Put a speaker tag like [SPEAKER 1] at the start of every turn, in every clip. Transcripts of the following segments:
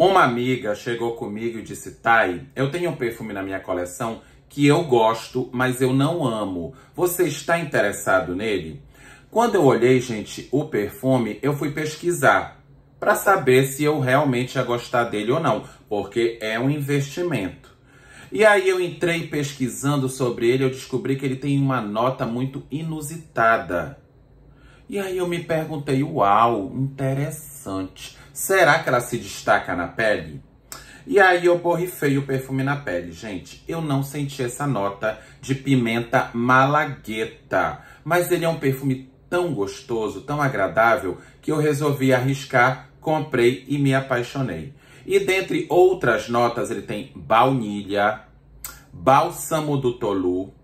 [SPEAKER 1] Uma amiga chegou comigo e disse: Thay, eu tenho um perfume na minha coleção que eu gosto, mas eu não amo. Você está interessado nele? Quando eu olhei, gente, o perfume, eu fui pesquisar para saber se eu realmente ia gostar dele ou não, porque é um investimento. E aí eu entrei pesquisando sobre ele, eu descobri que ele tem uma nota muito inusitada. E aí eu me perguntei, uau, interessante. Será que ela se destaca na pele? E aí eu borrifei o perfume na pele. Gente, eu não senti essa nota de pimenta malagueta. Mas ele é um perfume tão gostoso, tão agradável, que eu resolvi arriscar, comprei e me apaixonei. E dentre outras notas, ele tem baunilha, bálsamo do Tolu,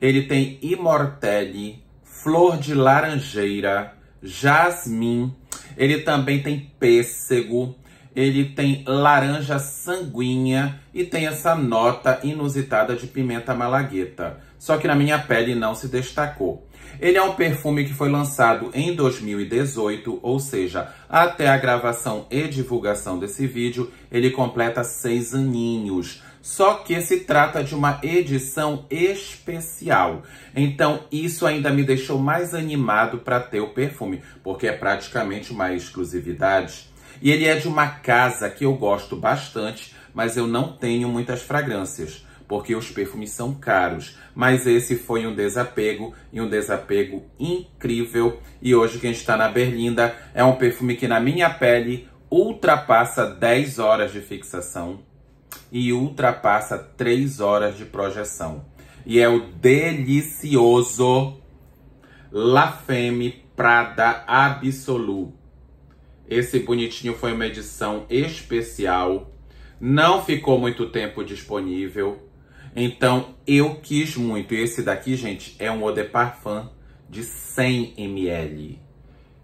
[SPEAKER 1] ele tem imortelle, flor de laranjeira, jasmim, ele também tem pêssego, ele tem laranja sanguínea e tem essa nota inusitada de pimenta malagueta. Só que na minha pele não se destacou. Ele é um perfume que foi lançado em 2018, ou seja, até a gravação e divulgação desse vídeo, ele completa seis aninhos. Só que se trata de uma edição especial. Então, isso ainda me deixou mais animado para ter o perfume, porque é praticamente uma exclusividade. E ele é de uma casa que eu gosto bastante, mas eu não tenho muitas fragrâncias, porque os perfumes são caros. Mas esse foi um desapego, e um desapego incrível. E hoje quem está na Berlinda é um perfume que na minha pele ultrapassa 10 horas de fixação e ultrapassa três horas de projeção. E é o delicioso La Femme Prada Absolu. Esse bonitinho foi uma edição especial. Não ficou muito tempo disponível. Então, eu quis muito. E esse daqui, gente, é um Eau de Parfum de 100 ml.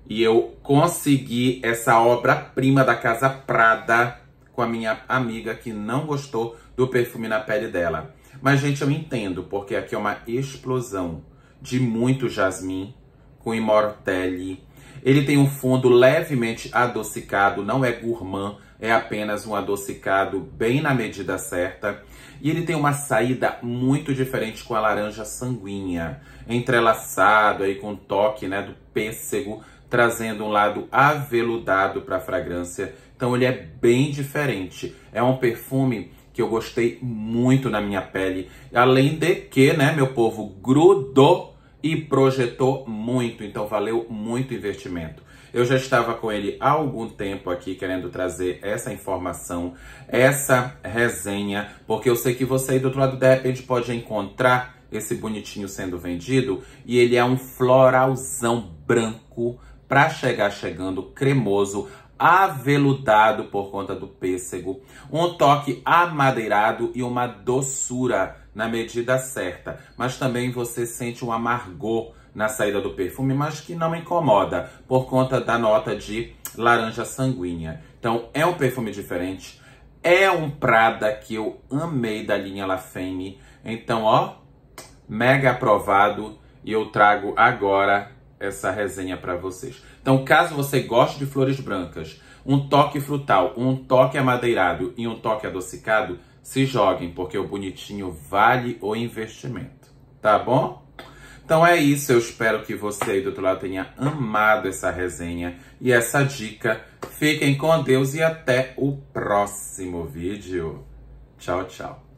[SPEAKER 1] E eu consegui essa obra-prima da Casa Prada com a minha amiga que não gostou do perfume na pele dela. Mas, gente, eu entendo, porque aqui é uma explosão de muito jasmim com imortelle. Ele tem um fundo levemente adocicado, não é gourmand, é apenas um adocicado bem na medida certa. E ele tem uma saída muito diferente com a laranja sanguínea, entrelaçado aí com um toque né, do pêssego trazendo um lado aveludado para a fragrância. Então ele é bem diferente. É um perfume que eu gostei muito na minha pele. Além de que, né, meu povo, grudou e projetou muito, então valeu muito o investimento. Eu já estava com ele há algum tempo aqui querendo trazer essa informação, essa resenha, porque eu sei que você aí do outro lado de repente pode encontrar esse bonitinho sendo vendido e ele é um floralzão branco para chegar chegando cremoso, aveludado por conta do pêssego, um toque amadeirado e uma doçura na medida certa, mas também você sente um amargor na saída do perfume, mas que não incomoda por conta da nota de laranja sanguínea. Então é um perfume diferente, é um Prada que eu amei da linha La Femme. Então, ó, mega aprovado e eu trago agora essa resenha para vocês. Então, caso você goste de flores brancas, um toque frutal, um toque amadeirado e um toque adocicado, se joguem, porque o bonitinho vale o investimento, tá bom? Então é isso, eu espero que você aí do outro lado tenha amado essa resenha e essa dica. Fiquem com Deus e até o próximo vídeo. Tchau, tchau.